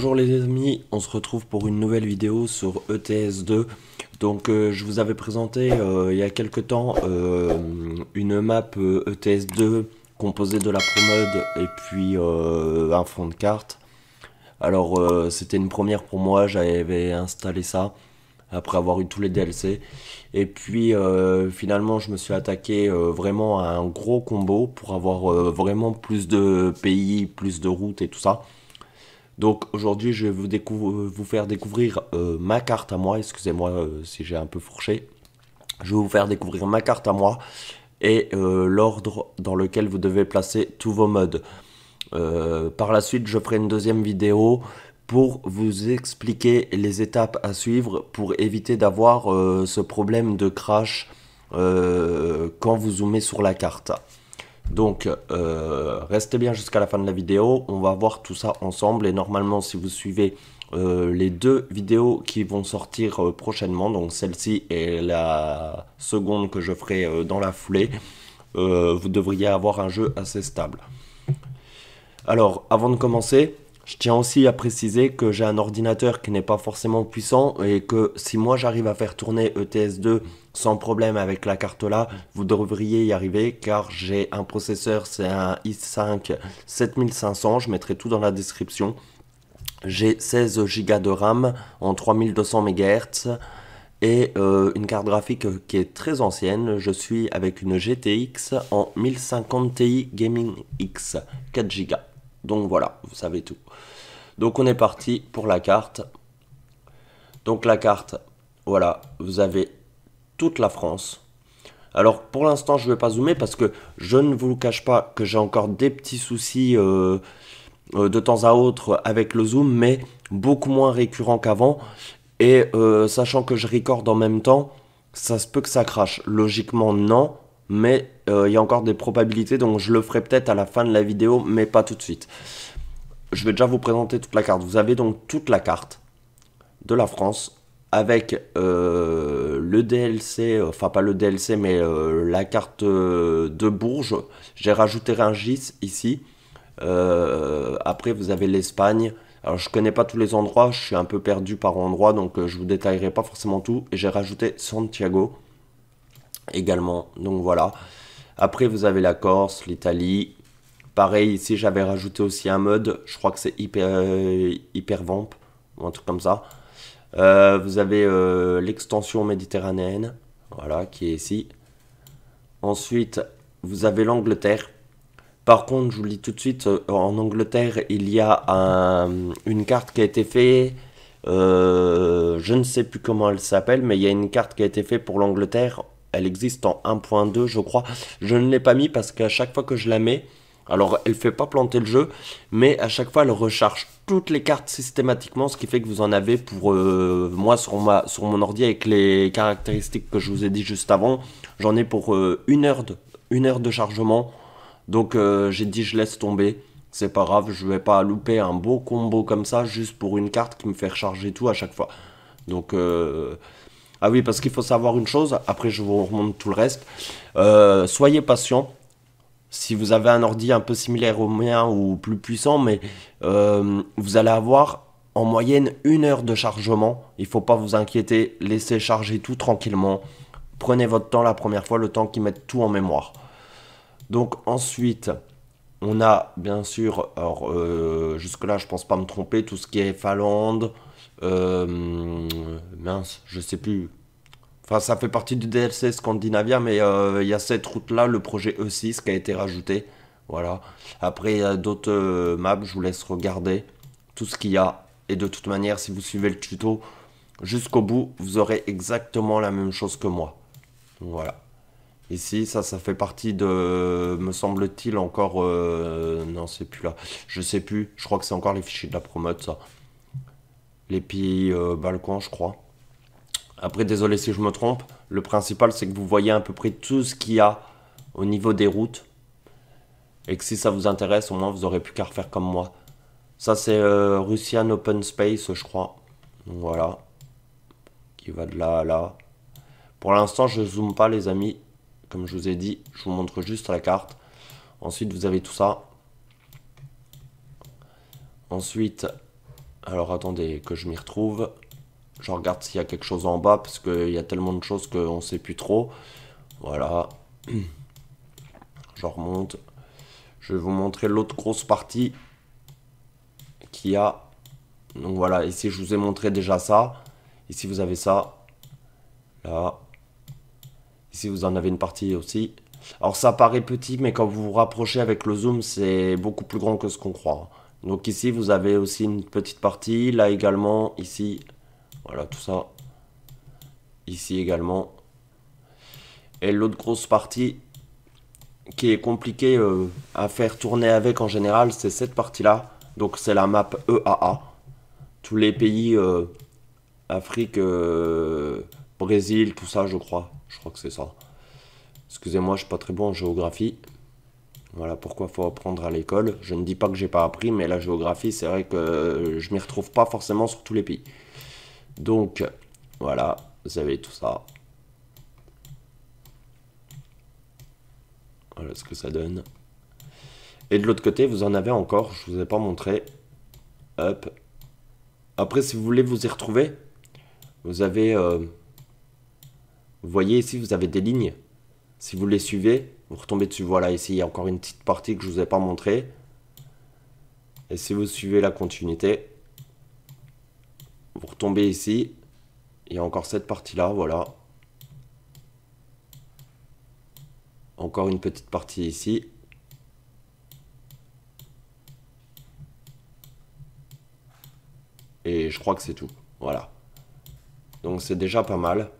Bonjour les amis, on se retrouve pour une nouvelle vidéo sur ETS2. Donc euh, je vous avais présenté euh, il y a quelques temps euh, une map ETS2 e composée de la promode et puis un fond de carte. Alors c'était une première pour moi, j'avais installé ça après avoir eu tous les DLC. Et puis finalement, je me suis attaqué vraiment à un gros combo pour avoir vraiment plus de pays, plus de routes et tout ça. Donc aujourd'hui, je vais vous, euh, faire découvrir euh, ma carte à moi. Excusez-moi euh, si j'ai un peu fourché. Je vais vous faire découvrir ma carte à moi et l'ordre dans lequel vous devez placer tous vos modes. par la suite, je ferai une deuxième vidéo pour vous expliquer les étapes à suivre pour éviter d'avoir ce problème de crash quand vous zoomez sur la carte. Donc, euh, restez bien jusqu'à la fin de la vidéo. On va voir tout ça ensemble. Et normalement, si vous suivez euh, les deux vidéos qui vont sortir euh, prochainement, donc celle-ci et la seconde que je ferai dans la foulée, vous devriez avoir un jeu assez stable. Alors, avant de commencer, je tiens aussi à préciser que j'ai un ordinateur qui n'est pas forcément puissant et que si moi j'arrive à faire tourner ETS2 sans problème avec la carte là, vous devriez y arriver car j'ai un processeur, c'est un i5 7500, je mettrai tout dans la description. J'ai 16 Go de RAM en 3200 MHz et euh, une carte graphique qui est très ancienne. Je suis avec une GTX en 1050 Ti Gaming X 4 Go. Donc voilà, vous savez tout. Donc on est parti pour la carte. Donc la carte, voilà, vous avez toute la France. Alors pour l'instant je ne vais pas zoomer parce que je ne vous cache pas que j'ai encore des petits soucis euh, euh, de temps à autre avec le zoom, mais beaucoup moins récurrent qu'avant. Et euh, sachant que je recorde en même temps, ça se peut que ça crache. Logiquement non, mais euh, il y a encore des probabilités, donc je le ferai peut-être à la fin de la vidéo, mais pas tout de suite. Je vais déjà vous présenter toute la carte. Vous avez donc toute la carte de la France avec euh, le DLC, enfin pas le DLC, mais euh, la carte de Bourges. J'ai rajouté Rungis ici. après, vous avez l'Espagne. Alors, je connais pas tous les endroits, je suis un peu perdu par endroit, donc je vous détaillerai pas forcément tout. Et j'ai rajouté Santiago également. Donc voilà. Après, vous avez la Corse, l'Italie. Pareil, ici, j'avais rajouté aussi un mode. Je crois que c'est hyper, euh, hyper vamp ou un truc comme ça. Euh, vous avez euh, l'extension méditerranéenne, voilà, qui est ici. Ensuite, vous avez l'Angleterre. Par contre, je vous le dis tout de suite, en Angleterre, il y a une carte qui a été faite. je ne sais plus comment elle s'appelle, mais il y a une carte qui a été faite pour l'Angleterre elle existe en 1.2 je crois. Je ne l'ai pas mis parce qu'à chaque fois que je la mets, alors elle fait pas planter le jeu, mais à chaque fois elle recharge toutes les cartes systématiquement, ce qui fait que vous en avez pour euh, moi sur, mon ordi avec les caractéristiques que je vous ai dit juste avant, j'en ai pour euh, une, heure de, chargement. Donc euh, j'ai dit je laisse tomber, c'est pas grave, je vais pas louper un beau combo comme ça juste pour une carte qui me fait recharger tout à chaque fois. Donc ah oui, parce qu'il faut savoir une chose, après je vous remonte tout le reste. Euh, soyez patient. Si vous avez un ordi un peu similaire au mien ou plus puissant, mais euh, vous allez avoir en moyenne une heure de chargement. Il ne faut pas vous inquiéter, laissez charger tout tranquillement. Prenez votre temps la première fois, le temps qu'ils mettent tout en mémoire. Donc ensuite, on a bien sûr, euh, jusque là je pense pas me tromper, tout ce qui est Falande. Euh, mince, je sais plus. Enfin, ça fait partie du DLC Scandinavia, mais euh, il y a cette route-là, le projet E6 qui a été rajouté. Voilà. Après, il y a d'autres euh, maps, je vous laisse regarder tout ce qu'il y a. Et de toute manière, si vous suivez le tuto jusqu'au bout, vous aurez exactement la même chose que moi. Voilà. Ici, ça, ça fait partie de, me semble-t-il, encore... non, c'est plus là. Je sais plus. Je crois que c'est encore les fichiers de la promote, ça les euh, pays je crois. Après, désolé si je me trompe, le principal c'est que vous voyez à peu près tout ce qu'il y a au niveau des routes. Et que si ça vous intéresse, au moins vous aurez plus qu'à refaire comme moi. Ça c'est euh, Russian Open Space, je crois. Voilà. Qui va de là à là. Pour l'instant, je zoome pas les amis. Comme je vous ai dit, je vous montre juste la carte. Ensuite, vous avez tout ça. Ensuite, alors attendez, que je m'y retrouve. Je regarde s'il y a quelque chose en bas, parce qu'il y a tellement de choses qu'on ne sait plus trop. Voilà. Je remonte. Je vais vous montrer l'autre grosse partie qu'il y a. Donc voilà, ici je vous ai montré déjà ça. Ici vous avez ça. Là. Ici vous en avez une partie aussi. Alors ça paraît petit, mais quand vous vous rapprochez avec le zoom, c'est beaucoup plus grand que ce qu'on croit. Donc ici, vous avez aussi une petite partie. Là également, ici, voilà tout ça. Ici également. Et l'autre grosse partie qui est compliquée euh, à faire tourner avec en général, c'est cette partie-là. Donc c'est la map EAA. Tous les pays, euh, Afrique, euh, Brésil, tout ça, je crois. Je crois que c'est ça. Excusez-moi, je suis pas très bon en géographie. Voilà pourquoi il faut apprendre à l'école. Je ne dis pas que j'ai pas appris, mais la géographie, c'est vrai que euh, je m'y retrouve pas forcément sur tous les pays. Donc, voilà, vous avez tout ça. Voilà ce que ça donne. Et de l'autre côté, vous en avez encore, je ne vous ai pas montré. Hop. Après, si vous voulez vous y retrouver, vous avez... Euh, vous voyez ici, vous avez des lignes. Si vous les suivez, vous retombez dessus. Voilà, ici, il y a encore une petite partie que je ne vous ai pas montrée. Et si vous suivez la continuité, vous retombez ici. Il y a encore cette partie-là, voilà. Encore une petite partie ici. Et je crois que c'est tout. Voilà. Donc c'est déjà pas mal.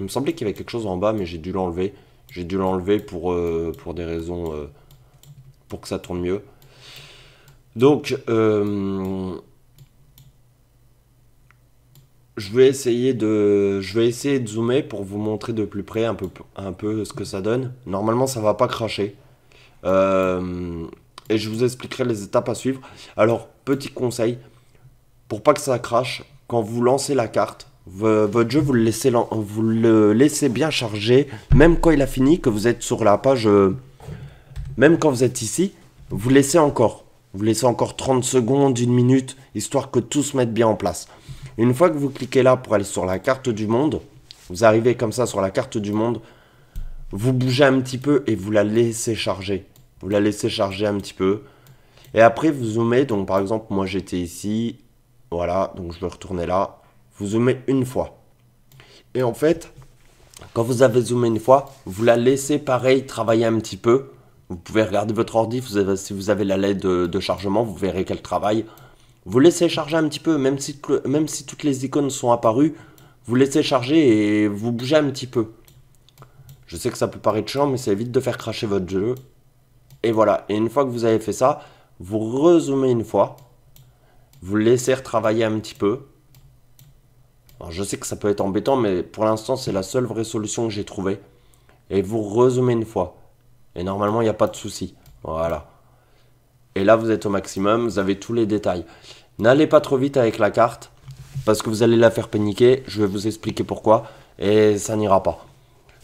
Il me semblait qu'il y avait quelque chose en bas, mais j'ai dû l'enlever. J'ai dû l'enlever pour, euh, pour des raisons euh, pour que ça tourne mieux. Donc, euh, je vais essayer de je vais essayer de zoomer pour vous montrer de plus près un peu un peu ce que ça donne. Normalement, ça va pas cracher. et je vous expliquerai les étapes à suivre. Alors, petit conseil, pour pas que ça crache, quand vous lancez la carte, votre jeu, vous le, laissez, bien charger, même quand il a fini, que vous êtes sur la page, euh, même quand vous êtes ici, vous laissez encore. Vous laissez encore 30 secondes, une minute, histoire que tout se mette bien en place. Une fois que vous cliquez là pour aller sur la carte du monde, vous arrivez comme ça sur la carte du monde, vous bougez un petit peu et vous la laissez charger. Vous la laissez charger un petit peu. Et après, vous zoomez. Donc, par exemple, moi, j'étais ici. Voilà, donc je vais retourner là vous zoomez une fois. Et en fait, quand vous avez zoomé une fois, vous la laissez pareil travailler un petit peu. Vous pouvez regarder votre ordi, si vous avez la LED de, chargement, vous verrez qu'elle travaille. Vous laissez charger un petit peu, même si, même si toutes les icônes sont apparues, vous laissez charger et vous bougez un petit peu. Je sais que ça peut paraître chiant, mais ça évite de faire cracher votre jeu. Et voilà, et une fois que vous avez fait ça, vous rezoomez une fois, vous laissez retravailler un petit peu, je sais que ça peut être embêtant, mais pour l'instant, c'est la seule vraie solution que j'ai trouvée. Et vous rezoomez une fois. Et normalement, il n'y a pas de souci. Voilà. Et là, vous êtes au maximum, vous avez tous les détails. N'allez pas trop vite avec la carte, parce que vous allez la faire paniquer. Je vais vous expliquer pourquoi, et ça n'ira pas.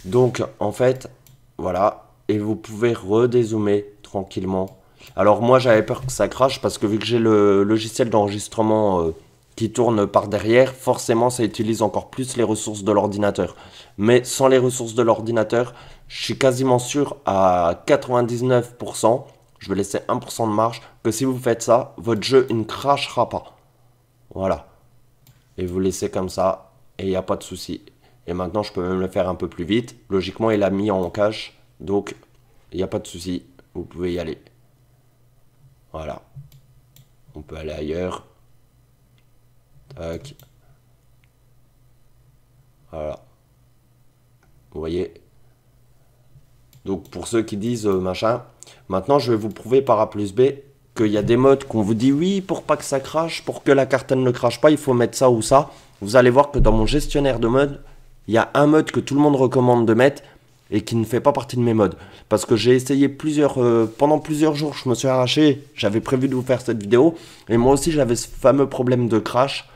Donc, en fait, voilà. Et vous pouvez redézoomer tranquillement. Alors moi, j'avais peur que ça crache, parce que vu que j'ai le logiciel d'enregistrement... Euh, qui tourne par derrière, forcément ça utilise encore plus les ressources de l'ordinateur. Mais sans les ressources de l'ordinateur, je suis quasiment sûr à 99%, je vais laisser 1% de marge, que si vous faites ça, votre jeu ne crachera pas. Voilà. Et vous laissez comme ça, et il n'y a pas de souci. Et maintenant, je peux même le faire un peu plus vite. Logiquement, il a mis en cache, donc il n'y a pas de souci, vous pouvez y aller. Voilà. On peut aller ailleurs. Euh, voilà. Vous voyez Donc pour ceux qui disent euh, machin, maintenant je vais vous prouver par A plus B qu'il y a des modes qu'on vous dit oui pour pas que ça crache, pour que la carte ne crache pas, il faut mettre ça ou ça. Vous allez voir que dans mon gestionnaire de modes, il y a un mode que tout le monde recommande de mettre et qui ne fait pas partie de mes modes. Parce que j'ai essayé plusieurs... Euh, pendant plusieurs jours, je me suis arraché, j'avais prévu de vous faire cette vidéo, et moi aussi j'avais ce fameux problème de crash,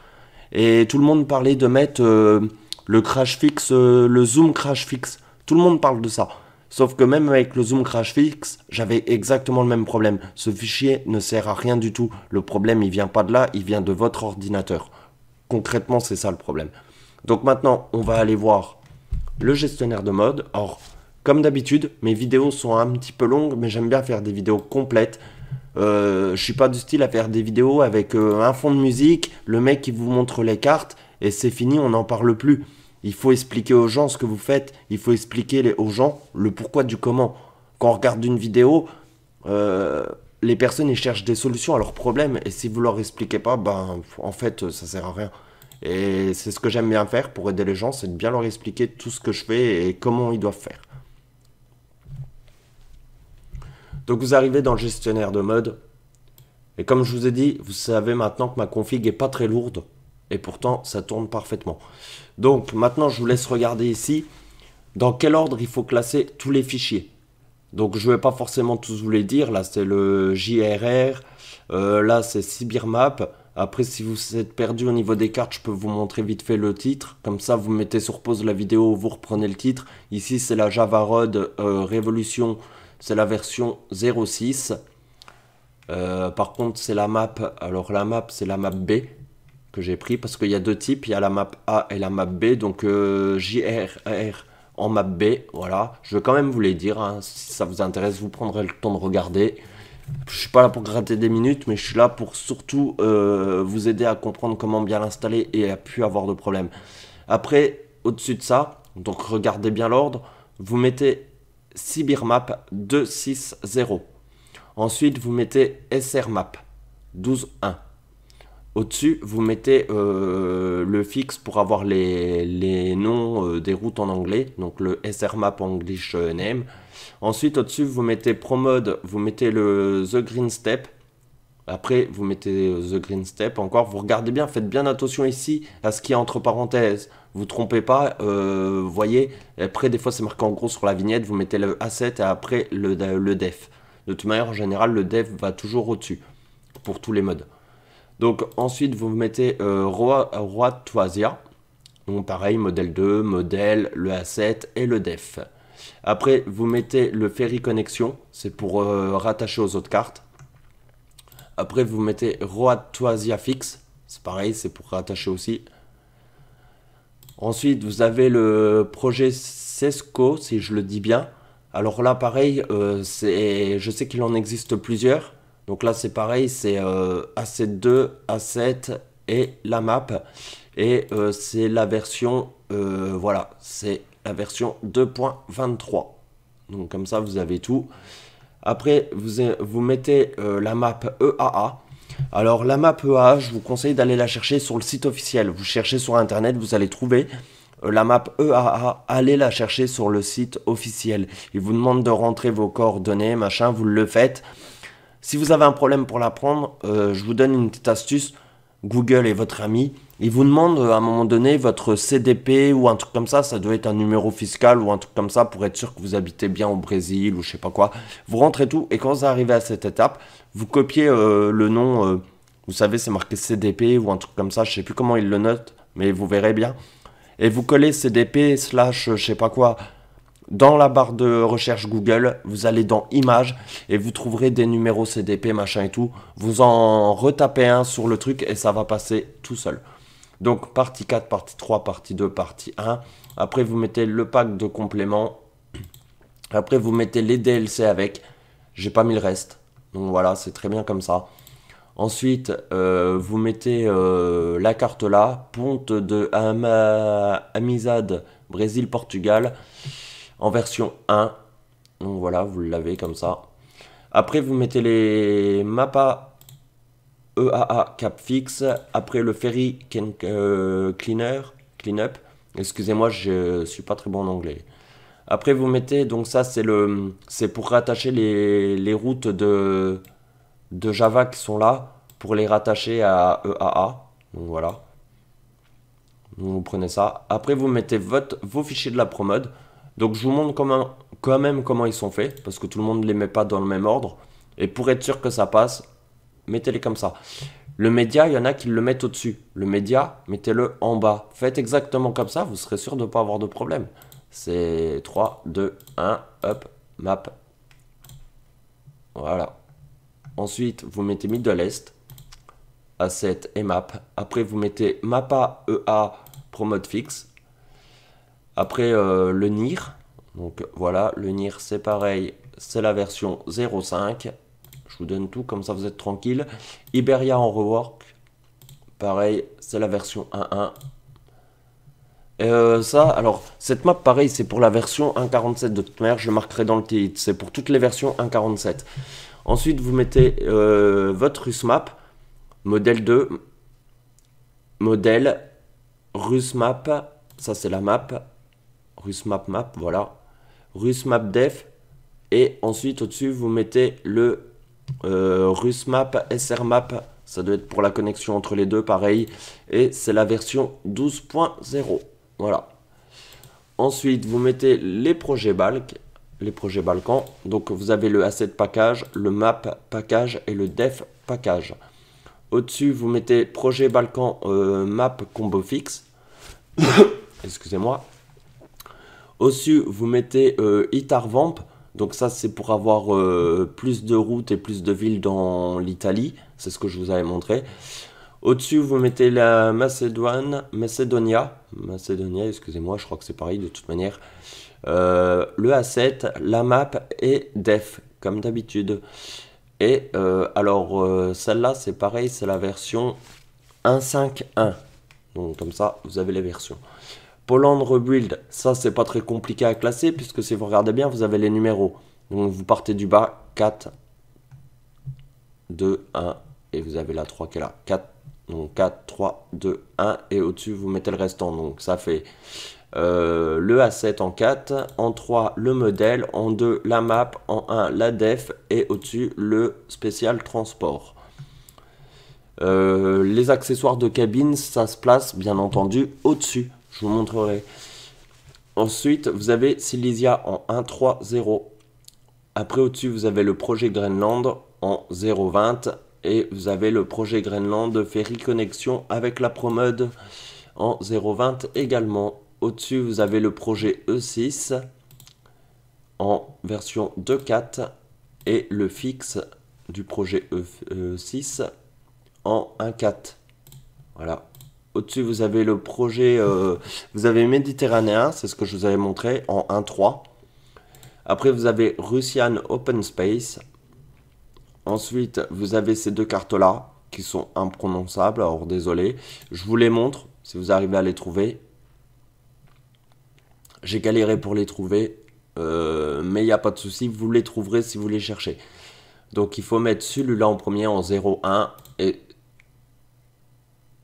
et tout le monde parlait de mettre euh, le crash fixe, euh, le zoom crash fix. Tout le monde parle de ça. Sauf que même avec le zoom crash fixe, j'avais exactement le même problème. Ce fichier ne sert à rien du tout. Le problème, il vient pas de là, il vient de votre ordinateur. Concrètement, c'est ça le problème. Donc maintenant, on va aller voir le gestionnaire de mode. Or, comme d'habitude, mes vidéos sont un petit peu longues, mais j'aime bien faire des vidéos complètes. Euh, je suis pas du style à faire des vidéos avec euh, un fond de musique, le mec qui vous montre les cartes et c'est fini, on n'en parle plus. Il faut expliquer aux gens ce que vous faites, il faut expliquer aux gens le pourquoi du comment. Quand on regarde une vidéo, euh, les personnes ils cherchent des solutions à leurs problèmes et si vous leur expliquez pas, ben en fait ça sert à rien. Et c'est ce que j'aime bien faire pour aider les gens, c'est de bien leur expliquer tout ce que je fais et comment ils doivent faire. Donc vous arrivez dans le gestionnaire de mode. Et comme je vous ai dit, vous savez maintenant que ma config n'est pas très lourde. Et pourtant, ça tourne parfaitement. Donc maintenant, je vous laisse regarder ici dans quel ordre il faut classer tous les fichiers. Donc je ne vais pas forcément tous vous les dire. Là, c'est le JRR. Euh, là, c'est Sibirmap. Après, si vous êtes perdu au niveau des cartes, je peux vous montrer vite fait le titre. Comme ça, vous mettez sur pause la vidéo, vous reprenez le titre. Ici, c'est la Java Road euh, Révolution c'est la version 06. Euh, par contre, c'est la map. Alors, la map, c'est la map B que j'ai pris parce qu'il y a deux types. Il y a la map A et la map B. Donc, euh, JRR en map B. Voilà. Je vais quand même vous les dire. Hein. Si ça vous intéresse, vous prendrez le temps de regarder. Je suis pas là pour gratter des minutes, mais je suis là pour surtout euh, vous aider à comprendre comment bien l'installer et à plus avoir de problèmes. Après, au-dessus de ça, donc regardez bien l'ordre, vous mettez cybermap 260. Ensuite, vous mettez srmap 12.1. Au-dessus, vous mettez euh, le fixe pour avoir les, noms euh, des routes en anglais, donc le srmap English euh, name. Ensuite, au-dessus, vous mettez promode, vous mettez le the green step. Après, vous mettez the green step. Encore, vous regardez bien, faites bien attention ici à ce qui est entre parenthèses vous trompez pas, euh, voyez, après des fois c'est marqué en gros sur la vignette, vous mettez le A7 et après le, euh, le def. De toute manière, en général, le def va toujours au-dessus pour tous les modes. Donc ensuite, vous mettez euh, Roi, Roi Donc pareil, modèle 2, modèle, le A7 et le def. Après, vous mettez le Ferry Connexion, c'est pour rattacher aux autres cartes. Après, vous mettez Roi Toasia FIX, c'est pareil, c'est pour rattacher aussi. Ensuite, vous avez le projet Sesco, si je le dis bien. Alors là, pareil, euh, je sais qu'il en existe plusieurs. Donc là, c'est pareil, c'est euh, a 72 2 A7 et la map. Et euh, c'est la version, voilà, c'est la version 2.23. Donc comme ça, vous avez tout. Après, vous, vous mettez la map EAA. Alors la map EAA, je vous conseille d'aller la chercher sur le site officiel. Vous cherchez sur internet, vous allez trouver euh, la map EAA, allez la chercher sur le site officiel. Il vous demande de rentrer vos coordonnées, machin, vous le faites. Si vous avez un problème pour la prendre, euh, je vous donne une petite astuce. Google est votre ami, il vous demande euh, à un moment donné votre CDP ou un truc comme ça, ça doit être un numéro fiscal ou un truc comme ça pour être sûr que vous habitez bien au Brésil ou je sais pas quoi. Vous rentrez tout et quand vous arrivez à cette étape, vous copiez euh, le nom, euh, vous savez c'est marqué CDP ou un truc comme ça, je sais plus comment ils le notent, mais vous verrez bien. Et vous collez CDP slash je sais pas quoi dans la barre de recherche Google, vous allez dans images et vous trouverez des numéros CDP, machin et tout. Vous en retapez un sur le truc et ça va passer tout seul. Donc partie 4, partie 3, partie 2, partie 1. Après vous mettez le pack de compléments. Après vous mettez les DLC avec. J'ai pas mis le reste. Donc voilà, c'est très bien comme ça. Ensuite, euh, vous mettez euh, la carte là, ponte de Amizade, Brésil, Portugal en version 1. Donc voilà, vous l'avez comme ça. Après, vous mettez les mappa EAA cap fixe. Après, le ferry can, clean euh, cleaner, cleanup. Excusez-moi, je suis pas très bon en anglais. Après, vous mettez, donc ça, c'est le, c'est pour rattacher les, routes de, de Java qui sont là, pour les rattacher à EAA. Donc voilà. vous prenez ça. Après, vous mettez votre, vos fichiers de la promode. Donc je vous montre quand même comment ils sont faits, parce que tout le monde ne les met pas dans le même ordre. Et pour être sûr que ça passe, mettez-les comme ça. Le média, il y en a qui le mettent au-dessus. Le média, mettez-le en bas. Faites exactement comme ça, vous serez sûr de ne pas avoir de problème. C'est 3, 2, 1, up, map. Voilà. Ensuite, vous mettez Middle East, Asset et Map. Après, vous mettez mapa EA Promote Fixe. Après euh, le NIR, donc voilà, le NIR c'est pareil, c'est la version 0.5. Je vous donne tout, comme ça vous êtes tranquille. Iberia en rework, pareil, c'est la version 1.1. Euh, ça, alors, cette map, pareil, c'est pour la version 1.47 de Tmer, je marquerai dans le titre, c'est pour toutes les versions 1.47. Ensuite, vous mettez euh, votre map modèle 2, modèle, RusMap, ça c'est la map, map voilà, rusmapdef, et ensuite au-dessus vous mettez le euh, rusmap srmap, ça doit être pour la connexion entre les deux, pareil, et c'est la version 12.0, voilà. Ensuite, vous mettez les projets Balk, les projets Balkans. Donc, vous avez le asset package, le map package et le def package. Au-dessus, vous mettez projet Balkan euh, map combo fixe. Excusez-moi. Au-dessus, vous mettez euh, Itarvamp. Donc ça, c'est pour avoir euh, plus de routes et plus de villes dans l'Italie. C'est ce que je vous avais montré. Au-dessus, vous mettez la Macédoine, Macédonia, Macédonia, excusez-moi, je crois que c'est pareil de toute manière. Euh, le A7, la map et def, comme d'habitude. Et alors, celle-là, c'est pareil, c'est la version 1.5.1. Donc, comme ça, vous avez les versions. Poland Rebuild, ça c'est pas très compliqué à classer puisque si vous regardez bien, vous avez les numéros. Donc vous partez du bas, 4, 2, 1, et vous avez la 3 qui est là. 4, donc 4, 3, 2, 1, et au-dessus vous mettez le restant. Donc ça fait euh, le A7 en 4, en 3 le modèle, en 2 la map, en 1 la def, et au-dessus le spécial transport. Euh, les accessoires de cabine, ça se place bien entendu au-dessus. Je vous montrerai. Ensuite, vous avez Silesia en 1.3.0. Après, au-dessus, vous avez le projet Greenland en 0.20. Et vous avez le projet Greenland Ferry Connexion avec la Promode en 0.20 également. Au-dessus, vous avez le projet E6 en version 2.4 et le fixe du projet E6 en 1.4. Voilà. Au-dessus, vous avez le projet, euh, vous avez Méditerranéen, c'est ce que je vous avais montré en 1.3. Après, vous avez Russian Open Space. Ensuite, vous avez ces deux cartes-là qui sont imprononçables, alors désolé. Je vous les montre si vous arrivez à les trouver. J'ai galéré pour les trouver, euh, mais il n'y a pas de souci, vous les trouverez si vous les cherchez. Donc il faut mettre celui-là en premier en 0,1 et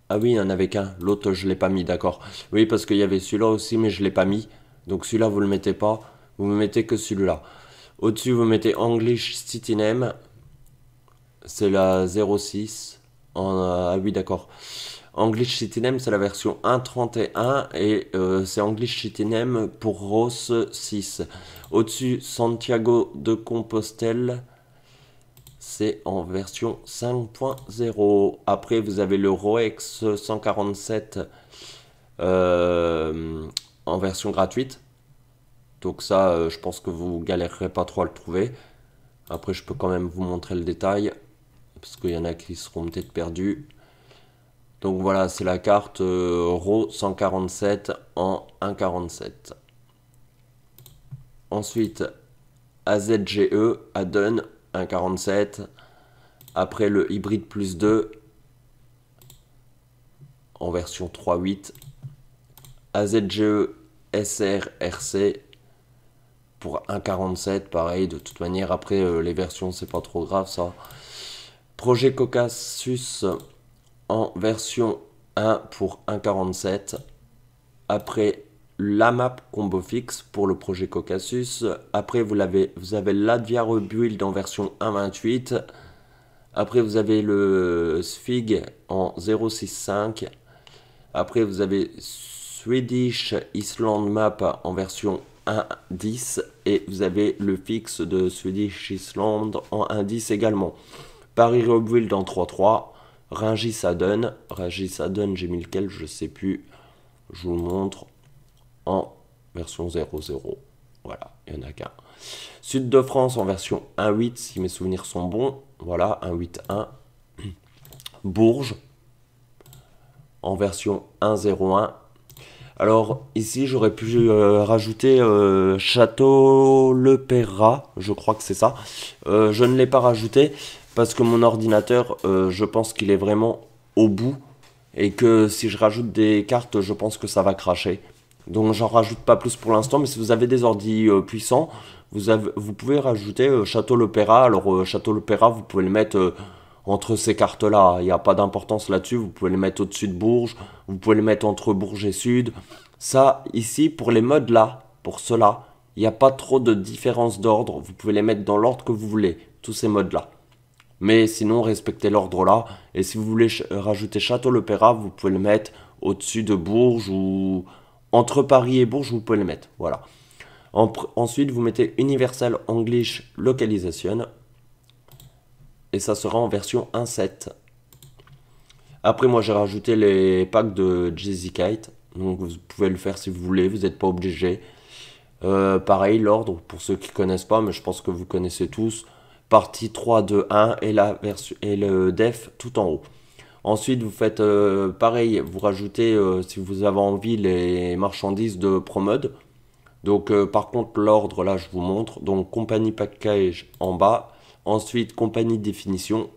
ah oui, il n'y en avait qu'un. L'autre, je ne l'ai pas mis, d'accord. Oui, parce qu'il y avait celui-là aussi, mais je ne l'ai pas mis. Donc celui-là, vous ne le mettez pas. Vous ne mettez que celui-là. Au-dessus, vous mettez English City Name. C'est la 06. Euh, ah oui, d'accord. English City Name, c'est la version 1.31 et euh, c'est English City Name pour Ross 6. Au-dessus, Santiago de Compostelle c'est en version 5.0. Après, vous avez le ROEX 147 euh, en version gratuite. Donc ça, euh, je pense que vous galérerez pas trop à le trouver. Après, je peux quand même vous montrer le détail, parce qu'il y en a qui seront peut-être perdus. Donc voilà, c'est la carte euh, RO 147 en 1.47. Ensuite, AZGE, Add-on 1,47. Après le hybride plus 2 en version 3.8. AZGE SRRC pour 1,47. Pareil, de toute manière, après euh, les versions, c'est pas trop grave ça. Projet Caucasus en version 1 pour 1,47. Après la map combo fixe pour le projet Caucasus. Après, vous, avez, vous avez l'Advia Rebuild en version 1.28. Après, vous avez le Sfig en 0.6.5. Après, vous avez Swedish Island Map en version 1.10. Et vous avez le fixe de Swedish Island en 1.10 également. Paris Rebuild en 3.3. Rungis Aden. Rungis Aden, j'ai mis lequel, je sais plus. Je vous montre en version 0.0. Voilà, il n'y en a qu'un. Sud de France en version 1.8, si mes souvenirs sont bons. Voilà, 1.8.1. Bourges en version 1.0.1. Alors ici j'aurais pu euh, rajouter euh, Château Le Perra, je crois que c'est ça. Euh, je ne l'ai pas rajouté parce que mon ordinateur, je pense qu'il est vraiment au bout et que si je rajoute des cartes, je pense que ça va cracher. Donc j'en rajoute pas plus pour l'instant, mais si vous avez des ordi euh, puissants, vous, avez, vous, pouvez rajouter euh, Château l'Opéra. Alors euh, Château l'Opéra, vous pouvez le mettre entre ces cartes-là. Il n'y a pas d'importance là-dessus. Vous pouvez le mettre au-dessus de Bourges. Vous pouvez le mettre entre Bourges et Sud. Ça, ici, pour les modes là, pour cela, il n'y a pas trop de différence d'ordre. Vous pouvez les mettre dans l'ordre que vous voulez, tous ces modes-là. Mais sinon, respectez l'ordre là. Et si vous voulez rajouter Château l'Opéra, vous pouvez le mettre au-dessus de Bourges ou entre Paris et Bourges, vous pouvez les mettre. Voilà. ensuite, vous mettez Universal English Localization. Et ça sera en version 1.7. Après, moi, j'ai rajouté les packs de Jazzy Kite. Donc, vous pouvez le faire si vous voulez. Vous n'êtes pas obligé. Euh, pareil, l'ordre, pour ceux qui ne connaissent pas, mais je pense que vous connaissez tous. Partie 3, 2, 1 et, la version, et le def tout en haut. Ensuite, vous faites euh, pareil, vous rajoutez, euh, si vous avez envie, les marchandises de Promode. Donc, euh, par contre, l'ordre, là, je vous montre. Donc, compagnie package en bas. Ensuite, compagnie définition.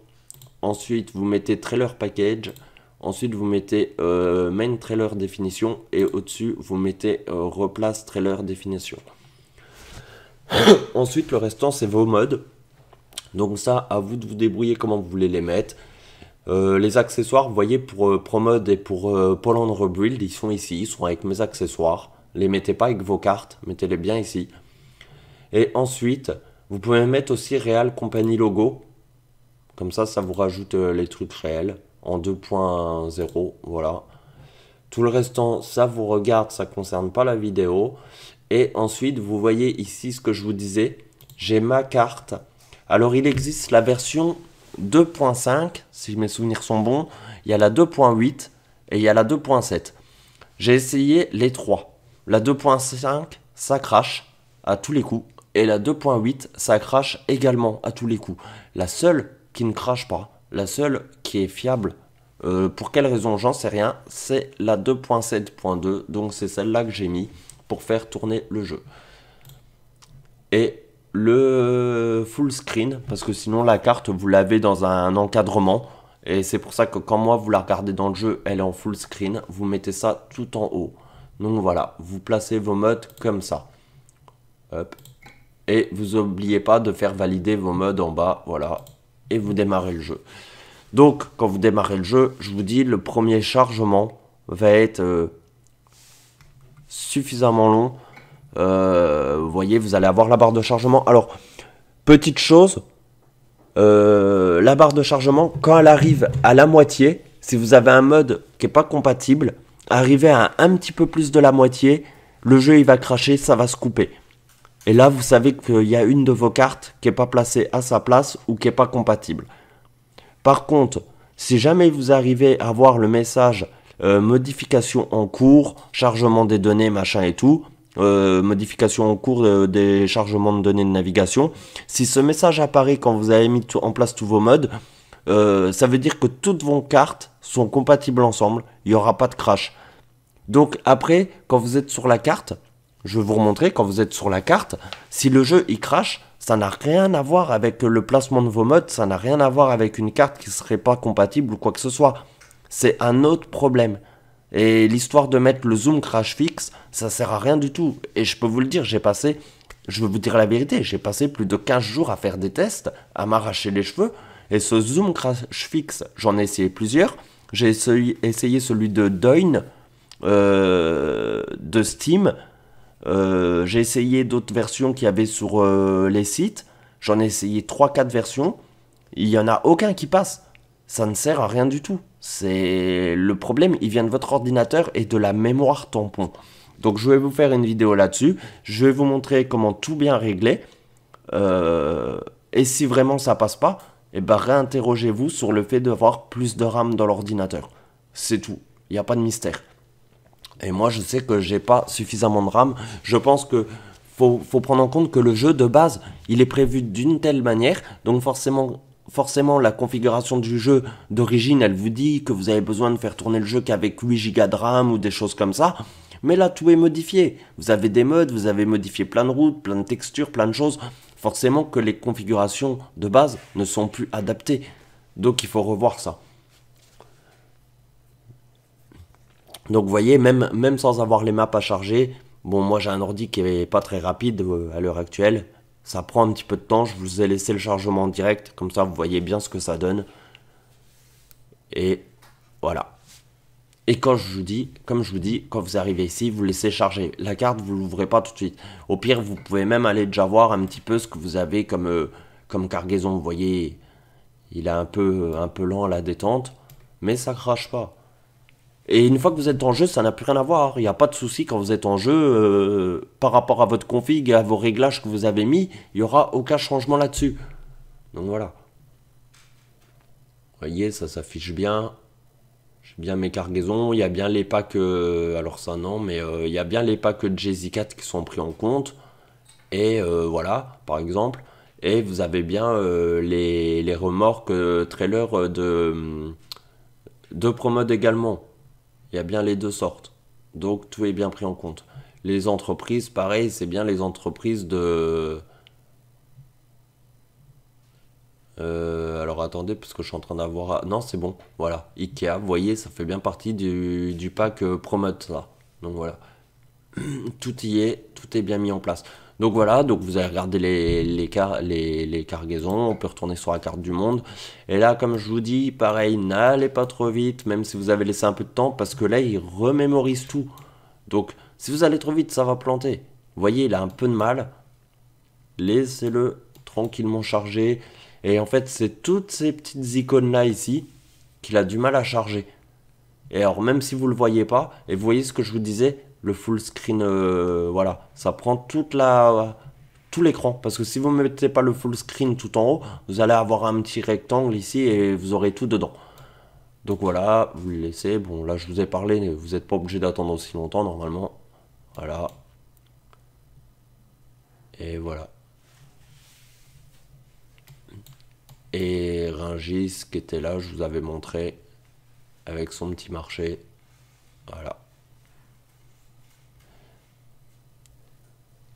Ensuite, vous mettez trailer package. Ensuite, vous mettez main trailer définition. Et au-dessus, vous mettez replace trailer définition. Ensuite, le restant, c'est vos modes. Donc ça, à vous de vous débrouiller comment vous voulez les mettre. Euh, les accessoires, vous voyez, pour euh, Promode et pour euh, Poland Rebuild, ils sont ici, ils sont avec mes accessoires. Les mettez pas avec vos cartes, mettez-les bien ici. Et ensuite, vous pouvez mettre aussi Real Company Logo. Comme ça, ça vous rajoute les trucs réels en 2.0, voilà. Tout le restant, ça vous regarde, ça ne concerne pas la vidéo. Et ensuite, vous voyez ici ce que je vous disais, j'ai ma carte. Alors, il existe la version 2.5, si mes souvenirs sont bons, il y a la 2.8 et il y a la 2.7. J'ai essayé les trois. La 2.5, ça crache à tous les coups. Et la 2.8, ça crache également à tous les coups. La seule qui ne crache pas, la seule qui est fiable, euh, pour quelle raison j'en sais rien, c'est la 2.7.2. Donc c'est celle-là que j'ai mis pour faire tourner le jeu. Et le full screen, parce que sinon la carte, vous l'avez dans un encadrement. Et c'est pour ça que quand moi, vous la regardez dans le jeu, elle est en full screen. Vous mettez ça tout en haut. Donc voilà, vous placez vos modes comme ça. Et vous n'oubliez pas de faire valider vos modes en bas. Voilà. Et vous démarrez le jeu. Donc, quand vous démarrez le jeu, je vous dis, le premier chargement va être euh, suffisamment long euh, vous voyez, vous allez avoir la barre de chargement. Alors, petite chose, euh, la barre de chargement, quand elle arrive à la moitié, si vous avez un mode qui n'est pas compatible, arrivez à un petit peu plus de la moitié, le jeu il va cracher, ça va se couper. Et là, vous savez qu'il y a une de vos cartes qui n'est pas placée à sa place ou qui n'est pas compatible. Par contre, si jamais vous arrivez à voir le message euh, modification en cours, chargement des données, machin et tout, euh, modification en cours euh, des chargements de données de navigation. Si ce message apparaît quand vous avez mis en place tous vos modes, euh, ça veut dire que toutes vos cartes sont compatibles ensemble. Il n'y aura pas de crash. Donc après, quand vous êtes sur la carte, je vais vous remontrer, quand vous êtes sur la carte, si le jeu il crash, ça n'a rien à voir avec le placement de vos modes, ça n'a rien à voir avec une carte qui ne serait pas compatible ou quoi que ce soit. C'est un autre problème. Et l'histoire de mettre le zoom crash fixe, ça sert à rien du tout. Et je peux vous le dire, j'ai passé, je vais vous dire la vérité, j'ai passé plus de 15 jours à faire des tests, à m'arracher les cheveux. Et ce zoom crash fixe, j'en ai essayé plusieurs. J'ai essayé celui de Doin, euh, de Steam. Euh, j'ai essayé d'autres versions qu'il y avait sur euh, les sites. J'en ai essayé 3-4 versions. Il n'y en a aucun qui passe ça ne sert à rien du tout. C'est le problème, il vient de votre ordinateur et de la mémoire tampon. Donc je vais vous faire une vidéo là-dessus. Je vais vous montrer comment tout bien régler. Euh, et si vraiment ça passe pas, eh ben réinterrogez-vous sur le fait d'avoir plus de RAM dans l'ordinateur. C'est tout. Il n'y a pas de mystère. Et moi je sais que j'ai pas suffisamment de RAM. Je pense que faut, faut prendre en compte que le jeu de base, il est prévu d'une telle manière. Donc forcément, forcément la configuration du jeu d'origine, elle vous dit que vous avez besoin de faire tourner le jeu qu'avec 8 Go de RAM ou des choses comme ça. Mais là, tout est modifié. Vous avez des modes, vous avez modifié plein de routes, plein de textures, plein de choses. Forcément que les configurations de base ne sont plus adaptées. Donc il faut revoir ça. Donc vous voyez, même, même sans avoir les maps à charger, bon moi j'ai un ordi qui n'est pas très rapide euh, à l'heure actuelle, ça prend un petit peu de temps, je vous ai laissé le chargement direct, comme ça vous voyez bien ce que ça donne. Et voilà. Et quand je vous dis, comme je vous dis, quand vous arrivez ici, vous laissez charger. La carte, vous l'ouvrez pas tout de suite. Au pire, vous pouvez même aller déjà voir un petit peu ce que vous avez comme, euh, comme cargaison. Vous voyez, il est un peu, un peu lent la détente, mais ça crache pas. Et une fois que vous êtes en jeu, ça n'a plus rien à voir. Il n'y a pas de souci quand vous êtes en jeu euh, par rapport à votre config et à vos réglages que vous avez mis. Il n'y aura aucun changement là-dessus. Donc voilà. Vous voyez, ça s'affiche bien. J'ai bien mes cargaisons. Il y a bien les packs. Euh, alors ça, non, mais euh, il y a bien les packs JZ4 qui sont pris en compte. Et voilà, par exemple. Et vous avez bien les, remorques trailer de, de Promode également. Il y a bien les deux sortes. Donc tout est bien pris en compte. Les entreprises, pareil, c'est bien les entreprises de... Euh, alors attendez, parce que je suis en train d'avoir... Ah, non, c'est bon, voilà. Ikea, voyez, ça fait bien partie du, du pack euh, Promote, là. Donc voilà. tout y est, tout est bien mis en place. Donc voilà, donc vous avez regardé les, les, cargaisons, on peut retourner sur la carte du monde. Et là, comme je vous dis, pareil, n'allez pas trop vite, même si vous avez laissé un peu de temps, parce que là, il remémorise tout. Donc, si vous allez trop vite, ça va planter. Vous voyez, il a un peu de mal. Laissez-le tranquillement charger. Et en fait, c'est toutes ces petites icônes-là ici qu'il a du mal à charger. Et alors, même si vous ne le voyez pas, et vous voyez ce que je vous disais, le full screen, euh, voilà, ça prend toute la, tout l'écran. Parce que si vous ne mettez pas le full screen tout en haut, vous allez avoir un petit rectangle ici et vous aurez tout dedans. Donc voilà, vous le laissez. Bon, là, je vous ai parlé, vous n'êtes pas obligé d'attendre aussi longtemps, normalement. Voilà. Et voilà. Et Ringis, qui était là, je vous avais montré, avec son petit marché. Voilà.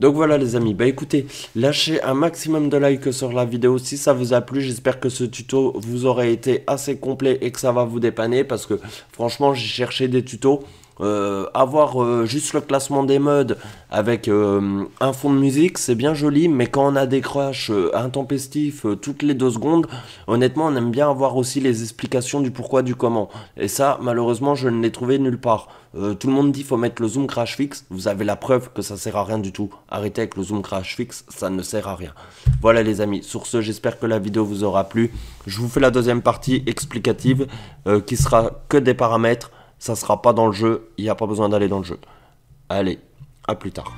Donc voilà les amis, bah écoutez, lâchez un maximum de likes sur la vidéo si ça vous a plu, j'espère que ce tuto vous aura été assez complet et que ça va vous dépanner parce que franchement j'ai cherché des tutos euh, avoir euh, juste le classement des modes avec euh, un fond de musique, c'est bien joli, mais quand on a des crashs intempestifs toutes les deux secondes, honnêtement, on aime bien avoir aussi les explications du pourquoi, du comment. Et ça, malheureusement, je ne l'ai trouvé nulle part. tout le monde dit faut mettre le zoom crash fixe, vous avez la preuve que ça sert à rien du tout. Arrêtez avec le zoom crash fixe, ça ne sert à rien. Voilà les amis, sur ce, j'espère que la vidéo vous aura plu. Je vous fais la deuxième partie explicative qui sera que des paramètres ça sera pas dans le jeu, il n'y a pas besoin d'aller dans le jeu. Allez, à plus tard.